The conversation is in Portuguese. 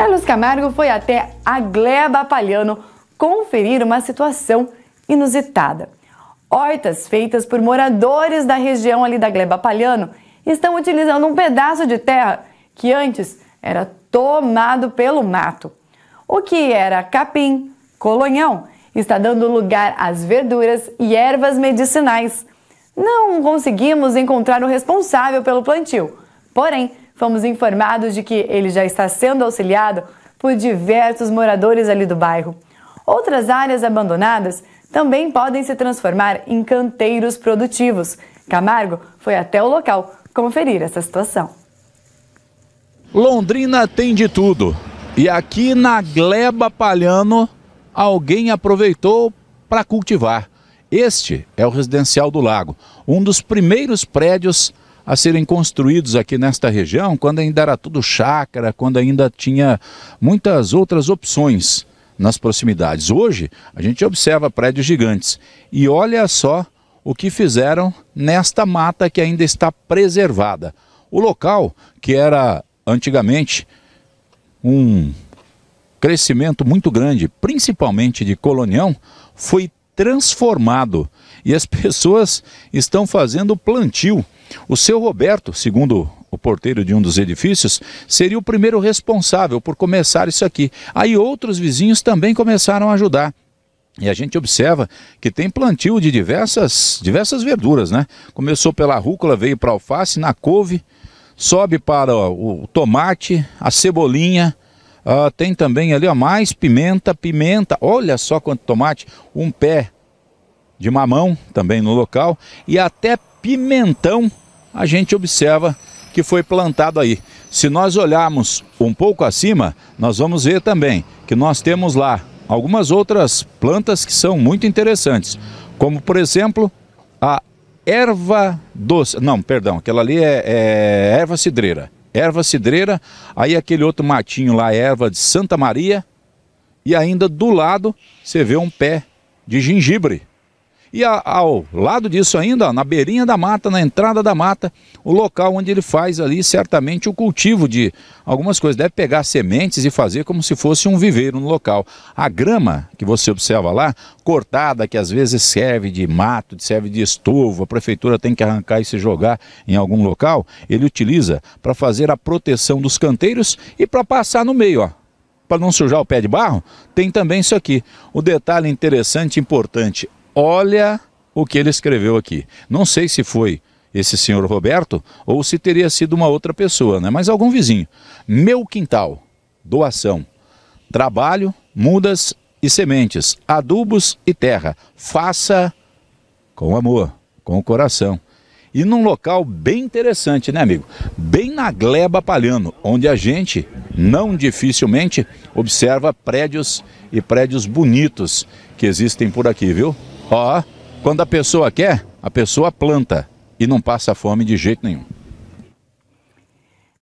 Carlos Camargo foi até a Gleba Palhano conferir uma situação inusitada. Hortas feitas por moradores da região ali da Gleba Palhano estão utilizando um pedaço de terra que antes era tomado pelo mato. O que era capim, colonhão, está dando lugar às verduras e ervas medicinais. Não conseguimos encontrar o responsável pelo plantio, porém fomos informados de que ele já está sendo auxiliado por diversos moradores ali do bairro. Outras áreas abandonadas também podem se transformar em canteiros produtivos. Camargo foi até o local conferir essa situação. Londrina tem de tudo. E aqui na Gleba Palhano, alguém aproveitou para cultivar. Este é o Residencial do Lago, um dos primeiros prédios a serem construídos aqui nesta região, quando ainda era tudo chácara, quando ainda tinha muitas outras opções nas proximidades. Hoje, a gente observa prédios gigantes e olha só o que fizeram nesta mata que ainda está preservada. O local que era antigamente um crescimento muito grande, principalmente de colonião, foi transformado e as pessoas estão fazendo plantio o seu Roberto, segundo o porteiro de um dos edifícios, seria o primeiro responsável por começar isso aqui. Aí outros vizinhos também começaram a ajudar. E a gente observa que tem plantio de diversas, diversas verduras, né? Começou pela rúcula, veio para alface, na couve, sobe para o tomate, a cebolinha, uh, tem também ali ó, mais pimenta, pimenta, olha só quanto tomate, um pé de mamão também no local e até pimentão a gente observa que foi plantado aí. Se nós olharmos um pouco acima, nós vamos ver também que nós temos lá algumas outras plantas que são muito interessantes, como por exemplo a erva doce, não, perdão, aquela ali é, é erva cidreira, erva cidreira, aí aquele outro matinho lá, é erva de Santa Maria, e ainda do lado você vê um pé de gengibre. E a, ao lado disso ainda, ó, na beirinha da mata, na entrada da mata, o local onde ele faz ali certamente o cultivo de algumas coisas. Deve pegar sementes e fazer como se fosse um viveiro no local. A grama que você observa lá, cortada, que às vezes serve de mato, serve de estovo, a prefeitura tem que arrancar e se jogar em algum local, ele utiliza para fazer a proteção dos canteiros e para passar no meio, ó, para não sujar o pé de barro, tem também isso aqui. O detalhe interessante e importante Olha o que ele escreveu aqui. Não sei se foi esse senhor Roberto ou se teria sido uma outra pessoa, né? mas algum vizinho. Meu quintal, doação, trabalho, mudas e sementes, adubos e terra. Faça com amor, com o coração. E num local bem interessante, né, amigo? Bem na gleba palhano, onde a gente, não dificilmente, observa prédios e prédios bonitos que existem por aqui, viu? Ó, quando a pessoa quer, a pessoa planta e não passa fome de jeito nenhum.